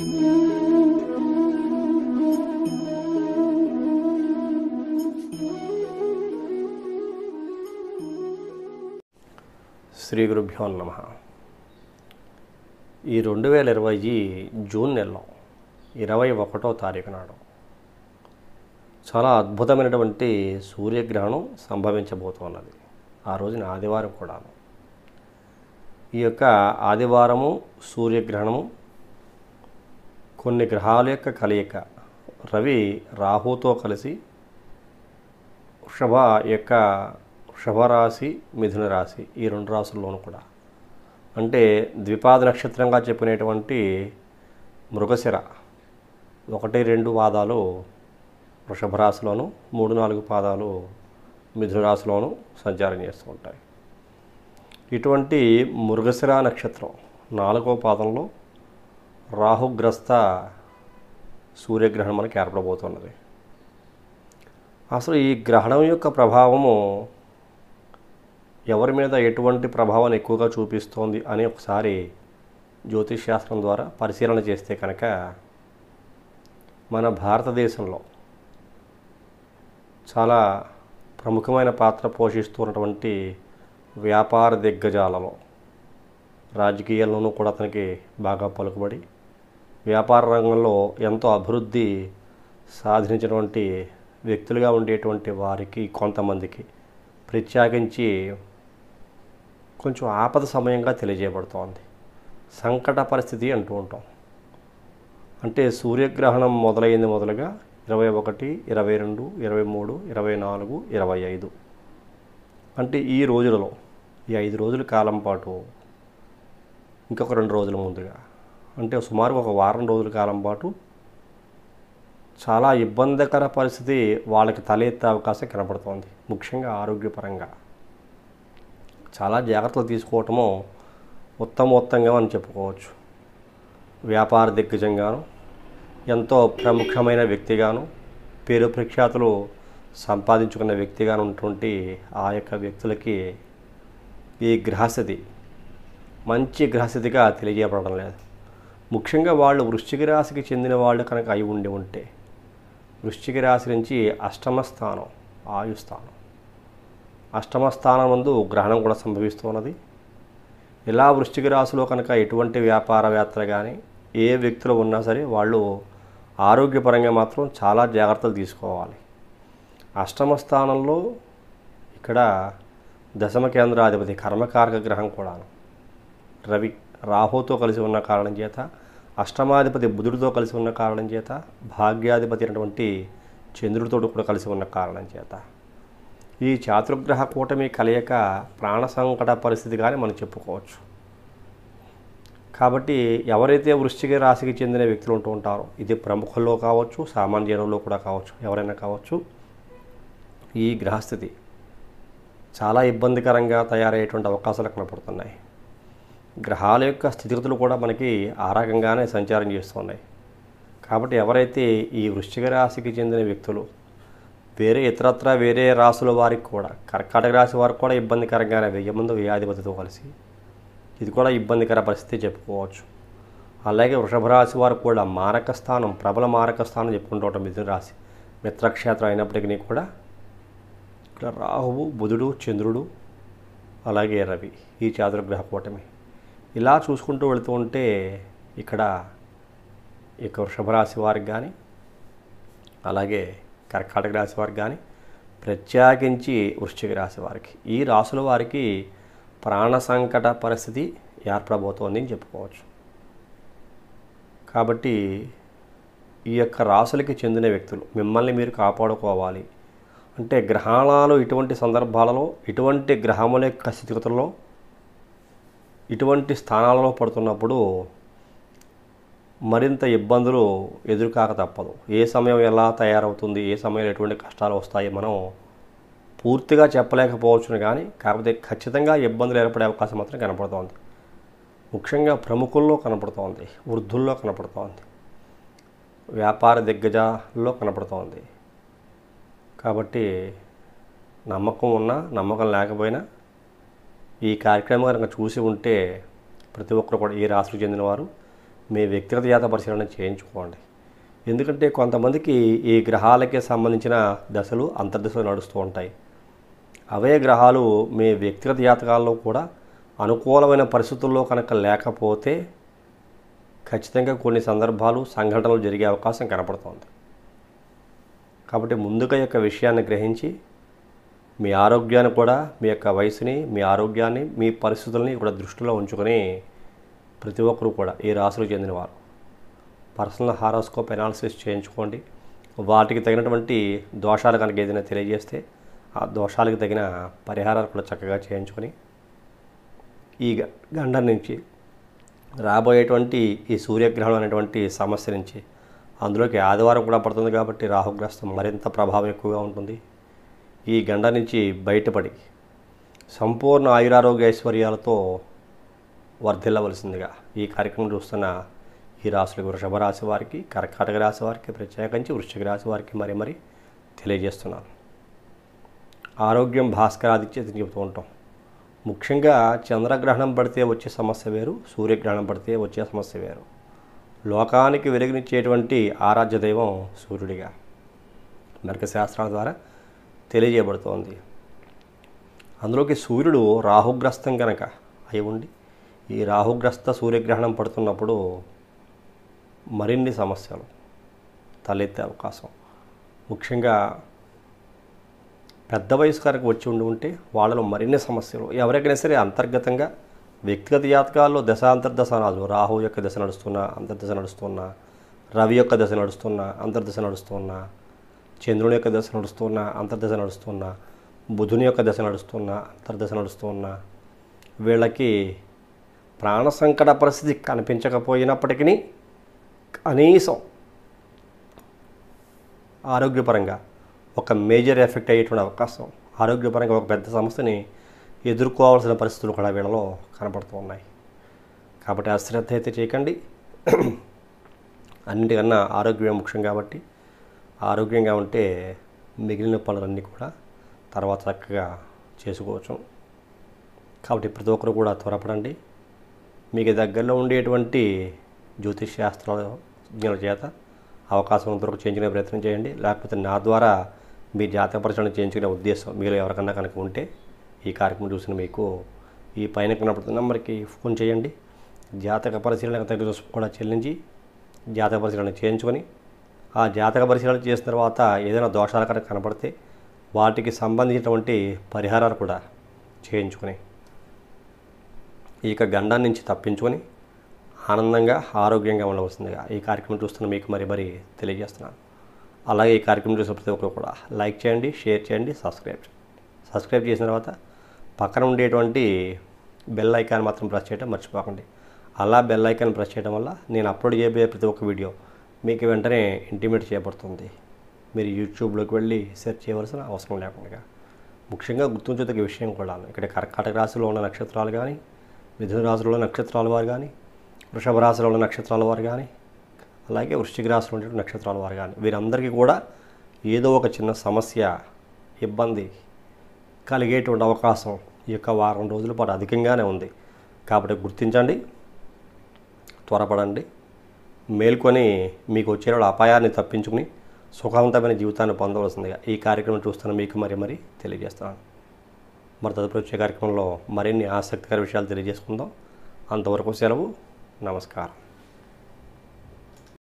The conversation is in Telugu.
శ్రీ గురుభ్యో నమ ఈ రెండు వేల ఇరవై జూన్ నెలలో ఇరవై ఒకటో తారీఖు నాడు చాలా అద్భుతమైనటువంటి సూర్యగ్రహణం సంభవించబోతున్నది ఆ రోజున ఆదివారం కూడా ఈ యొక్క ఆదివారము సూర్యగ్రహణము కొన్ని గ్రహాల యొక్క కలయిక రవి రాహుతో కలిసి వృషభ యొక్క వృషభరాశి మిథున రాశి ఈ రెండు రాశుల్లోనూ కూడా అంటే ద్విపాద నక్షత్రంగా చెప్పినటువంటి మృగశిర ఒకటి రెండు పాదాలు వృషభ రాశిలోను మూడు నాలుగు పాదాలు మిథున రాశిలోను సంచారం చేస్తూ ఉంటాయి ఇటువంటి మృగశిర నక్షత్రం నాలుగో పాదంలో రాహుగ్రస్త సూర్యగ్రహణం మనకి ఏర్పడబోతున్నది అసలు ఈ గ్రహణం యొక్క ప్రభావము ఎవరి మీద ఎటువంటి ప్రభావం ఎక్కువగా చూపిస్తోంది అని ఒకసారి జ్యోతిష్ శాస్త్రం ద్వారా పరిశీలన చేస్తే కనుక మన భారతదేశంలో చాలా ప్రముఖమైన పాత్ర పోషిస్తున్నటువంటి వ్యాపార దిగ్గజాలలో రాజకీయాల్లోనూ కూడా అతనికి బాగా పలుకుబడి వ్యాపార రంగంలో ఎంతో అభివృద్ధి సాధించినటువంటి వ్యక్తులుగా ఉండేటువంటి వారికి కొంతమందికి ప్రత్యేకించి కొంచెం ఆపద సమయంగా తెలియజేయబడుతోంది సంకట పరిస్థితి అంటూ ఉంటాం అంటే సూర్యగ్రహణం మొదలైంది మొదలుగా ఇరవై ఒకటి ఇరవై రెండు ఇరవై మూడు ఇరవై నాలుగు ఇరవై ఐదు అంటే ఈ రోజులలో ఈ ఐదు రోజుల కాలం పాటు ఇంకొక రెండు రోజుల ముందుగా అంటే సుమారు ఒక వారం రోజుల కాలం పాటు చాలా ఇబ్బందికర పరిస్థితి వాళ్ళకి తలెత్తే అవకాశం కనపడుతోంది ముఖ్యంగా ఆరోగ్యపరంగా చాలా జాగ్రత్తలు తీసుకోవటము ఉత్తమోత్తంగా అని చెప్పుకోవచ్చు వ్యాపార దిగ్గజంగాను ఎంతో ప్రముఖమైన వ్యక్తిగాను పేరు ప్రఖ్యాతులు సంపాదించుకున్న వ్యక్తిగాను ఉన్నటువంటి ఆ యొక్క వ్యక్తులకి ఈ గ్రహస్థితి మంచి గ్రహస్థితిగా తెలియజేయబడడం లేదు ముఖ్యంగా వాళ్ళు వృశ్చిక రాశికి చెందిన వాళ్ళు కనుక అయి ఉండి ఉంటే వృశ్చిక రాశి నుంచి అష్టమ స్థానం ఆయుస్థానం అష్టమ ముందు గ్రహణం కూడా సంభవిస్తున్నది ఇలా వృశ్చిక రాశిలో కనుక ఎటువంటి వ్యాపారవేత్తలు కానీ ఏ వ్యక్తులు ఉన్నా సరే వాళ్ళు ఆరోగ్యపరంగా మాత్రం చాలా జాగ్రత్తలు తీసుకోవాలి అష్టమ స్థానంలో ఇక్కడ దశమ కేంద్రాధిపతి కర్మకారక గ్రహం కూడాను రవి రాహుతో కలిసి ఉన్న కారణం చేత అష్టమాధిపతి బుధుడితో కలిసి ఉన్న కారణం చేత భాగ్యాధిపతి అయినటువంటి చంద్రుడితో కూడా కలిసి ఉన్న కారణం చేత ఈ చాతుర్గ్రహ కూటమి కలయిక ప్రాణ సంకట కానీ మనం చెప్పుకోవచ్చు కాబట్టి ఎవరైతే వృష్టికి రాశికి చెందిన వ్యక్తులు ఉంటూ ఉంటారో ఇది ప్రముఖుల్లో కావచ్చు సామాన్య జనంలో కూడా కావచ్చు ఎవరైనా కావచ్చు ఈ గ్రహస్థితి చాలా ఇబ్బందికరంగా తయారయ్యేటువంటి అవకాశాలు కనపడుతున్నాయి గ్రహాల యొక్క స్థితిగతులు కూడా మనకి ఆ రకంగానే సంచారం చేస్తున్నాయి కాబట్టి ఎవరైతే ఈ వృశ్చిక రాశికి చెందిన వ్యక్తులు వేరే ఇతరత్ర వేరే రాసుల వారికి కూడా కర్కాటక రాశి వారికి కూడా ఇబ్బందికరంగానే వెయ్యి ముందు వ్యాధిపతితో కలిసి ఇది కూడా ఇబ్బందికర పరిస్థితి చెప్పుకోవచ్చు అలాగే వృషభ రాశి వారు కూడా మారక స్థానం ప్రబల మారక స్థానం చెప్పుకుంటూ మిథున రాశి మిత్రక్షేత్రం అయినప్పటికీ కూడా ఇక్కడ రాహువు బుధుడు చంద్రుడు అలాగే రవి ఈ చాతుర్గ్రహ కూటమి ఇలా చూసుకుంటూ వెళుతూ ఉంటే ఇక్కడ ఇక వృషభరాశి వారికి కానీ అలాగే కర్కాటక రాశి వారికి కానీ ప్రత్యేకించి వృశ్చిక రాశి వారికి ఈ రాసుల వారికి ప్రాణ సంకట పరిస్థితి ఏర్పడబోతోంది అని చెప్పుకోవచ్చు కాబట్టి ఈ యొక్క రాసులకి చెందిన వ్యక్తులు మిమ్మల్ని మీరు కాపాడుకోవాలి అంటే గ్రహణాలు ఇటువంటి సందర్భాలలో ఇటువంటి గ్రహముల యొక్క స్థితిగతుల్లో ఇటువంటి స్థానాలలో పడుతున్నప్పుడు మరింత ఇబ్బందులు ఎదురుకాక తప్పదు ఏ సమయం ఎలా తయారవుతుంది ఏ సమయంలో ఎటువంటి కష్టాలు వస్తాయి మనం పూర్తిగా చెప్పలేకపోవచ్చును కానీ కాకపోతే ఖచ్చితంగా ఇబ్బందులు ఏర్పడే అవకాశం మాత్రం కనపడుతోంది ముఖ్యంగా ప్రముఖుల్లో కనపడుతోంది వృద్ధుల్లో కనపడుతోంది వ్యాపార దిగ్గజాల్లో కనపడుతోంది కాబట్టి నమ్మకం ఉన్నా నమ్మకం లేకపోయినా ఈ కార్యక్రమం కనుక చూసి ఉంటే ప్రతి ఒక్కరు కూడా ఏ రాష్ట్రం చెందినవారు మీ వ్యక్తిగత జాత పరిశీలన చేయించుకోండి ఎందుకంటే కొంతమందికి ఈ గ్రహాలకే సంబంధించిన దశలు అంతర్దశలు నడుస్తూ ఉంటాయి అవే గ్రహాలు మీ వ్యక్తిగత జాతకాల్లో కూడా అనుకూలమైన పరిస్థితుల్లో కనుక లేకపోతే ఖచ్చితంగా కొన్ని సందర్భాలు సంఘటనలు జరిగే అవకాశం కనపడుతోంది కాబట్టి ముందుగా యొక్క విషయాన్ని గ్రహించి మీ ఆరోగ్యాన్ని కూడా మీ యొక్క వయసుని మీ ఆరోగ్యాన్ని మీ పరిస్థితుల్ని కూడా దృష్టిలో ఉంచుకొని ప్రతి ఒక్కరూ కూడా ఈ రాశులకు చెందినవారు పర్సనల్ హారోస్కోప్ అనాలిసిస్ చేయించుకోండి వాటికి తగినటువంటి దోషాలు కనుక ఏదైనా తెలియజేస్తే ఆ దోషాలకు తగిన పరిహారాలు కూడా చక్కగా చేయించుకొని ఈ గండం నుంచి రాబోయేటువంటి ఈ సూర్యగ్రహణం అనేటువంటి సమస్య నుంచి అందులోకి ఆదివారం కూడా పడుతుంది కాబట్టి రాహుగ్రస్తం మరింత ప్రభావం ఎక్కువగా ఉంటుంది ఈ గండ నుంచి బయటపడి సంపూర్ణ ఆయురారోగ్య ఐశ్వర్యాలతో వర్ధిల్లవలసిందిగా ఈ కార్యక్రమం చూస్తున్న ఈ రాశులకు వృషభ రాశి వారికి కర్కాటక రాశి వారికి ప్రత్యేకించి వృశ్చిక రాశి వారికి మరి మరి తెలియజేస్తున్నాను ఆరోగ్యం భాస్కరాదిత్యత చెబుతూ ఉంటాం ముఖ్యంగా చంద్రగ్రహణం పడితే వచ్చే సమస్య వేరు సూర్యగ్రహణం పడితే వచ్చే సమస్య వేరు లోకానికి వెలుగునిచ్చేటువంటి ఆరాధ్య దైవం సూర్యుడిగా శాస్త్రాల ద్వారా తెలియజేయబడుతోంది అందులోకి సూర్యుడు రాహుగ్రస్తం కనుక అయి ఉండి ఈ రాహుగ్రస్త సూర్యగ్రహణం పడుతున్నప్పుడు మరిన్ని సమస్యలు తలెత్తే అవకాశం ముఖ్యంగా పెద్ద వయసు కనుక వచ్చి ఉండి ఉంటే వాళ్ళలో మరిన్ని సమస్యలు ఎవరికైనా సరే అంతర్గతంగా వ్యక్తిగత జాతకాల్లో దశాంతర్దశ రాజు రాహు యొక్క దశ నడుస్తున్నా అంతర్దశ నడుస్తున్నా రవి యొక్క దశ నడుస్తున్నా అంతర్దశ నడుస్తున్నా చంద్రుని యొక్క దశ నడుస్తున్నా అంతర్దశ నడుస్తున్నా బుధుని యొక్క దశ నడుస్తున్నా అంతర్దశ నడుస్తున్నా వీళ్ళకి ప్రాణ సంకట పరిస్థితి కనిపించకపోయినప్పటికీ కనీసం ఆరోగ్యపరంగా ఒక మేజర్ ఎఫెక్ట్ అయ్యేటువంటి అవకాశం ఆరోగ్యపరంగా ఒక పెద్ద సమస్యని ఎదుర్కోవాల్సిన పరిస్థితులు కూడా వీళ్ళలో కనపడుతూ ఉన్నాయి కాబట్టి అశ్రద్ధ అయితే చేయకండి అన్నిటికన్నా ఆరోగ్యమే ముఖ్యం కాబట్టి ఆరోగ్యంగా ఉంటే మిగిలిన పనులన్నీ కూడా తర్వాత చక్కగా చేసుకోవచ్చు కాబట్టి ప్రతి ఒక్కరు కూడా త్వరపడండి మీకు దగ్గరలో ఉండేటువంటి జ్యోతిష్ శాస్త్రజ్ఞుల చేత అవకాశం దొరకు చేయించుకునే ప్రయత్నం చేయండి లేకపోతే నా ద్వారా మీ జాతక పరిశీలన చేయించుకునే ఉద్దేశం మీరు ఎవరికన్నా కనుక ఉంటే ఈ కార్యక్రమం చూసిన మీకు ఈ పైన కనపడుతున్న నెంబర్కి ఫోన్ చేయండి జాతక పరిశీలన తగ్గ కూడా చెల్లించి జాతక పరిశీలన చేయించుకొని ఆ జాతక పరిశీలన చేసిన తర్వాత ఏదైనా దోషాలు కనుక కనపడితే వాటికి సంబంధించినటువంటి పరిహారాలు కూడా చేయించుకొని ఈ యొక్క నుంచి తప్పించుకొని ఆనందంగా ఆరోగ్యంగా ఉండవలసిందిగా ఈ కార్యక్రమం చూస్తున్న మీకు మరి మరి తెలియజేస్తున్నాను అలాగే ఈ కార్యక్రమం చూసిన ప్రతి ఒక్కరు కూడా లైక్ చేయండి షేర్ చేయండి సబ్స్క్రైబ్ సబ్స్క్రైబ్ చేసిన తర్వాత పక్కన ఉండేటువంటి బెల్ ఐకాన్ మాత్రం ప్రెస్ చేయడం మర్చిపోకండి అలా బెల్ ఐకాన్ ప్రెస్ చేయడం వల్ల నేను అప్లోడ్ చేయబోయే ప్రతి ఒక్క వీడియో మీకు వెంటనే ఇంటిమేట్ చేయబడుతుంది మీరు యూట్యూబ్లోకి వెళ్ళి సెర్చ్ చేయవలసిన అవసరం లేకుండా ముఖ్యంగా గుర్తుంచదగ్గ విషయం కూడా ఇక్కడ కర్కాటక రాశిలో ఉన్న నక్షత్రాలు కానీ మిథున రాశిలో ఉన్న నక్షత్రాల వారు కానీ వృషభ రాశిలో ఉన్న నక్షత్రాల వారు కానీ అలాగే వృష్టిక రాశిలో ఉండే నక్షత్రాల వారు కానీ వీరందరికీ కూడా ఏదో ఒక చిన్న సమస్య ఇబ్బంది కలిగేటువంటి అవకాశం ఈ యొక్క వారం రోజుల పాటు అధికంగానే ఉంది కాబట్టి గుర్తించండి త్వరపడండి మేల్కొని మీకు వచ్చే అపాయాన్ని తప్పించుకుని సుఖవంతమైన జీవితాన్ని పొందవలసిందిగా ఈ కార్యక్రమం చూస్తున్న మీకు మరి మరి తెలియజేస్తున్నాను మరి తదుపరి వచ్చే కార్యక్రమంలో మరిన్ని ఆసక్తికర విషయాలు తెలియజేసుకుందాం అంతవరకు సెలవు నమస్కారం